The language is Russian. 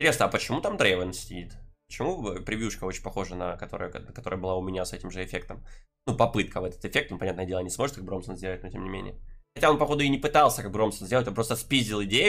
Интересно, а почему там Дрейвен сидит? Почему превьюшка очень похожа на которая, которая была у меня с этим же эффектом? Ну, попытка в этот эффект, ну, понятное дело, не сможет как Бромсон сделать, но тем не менее. Хотя он, походу, и не пытался как Бромсон сделать, он просто спиздил идею.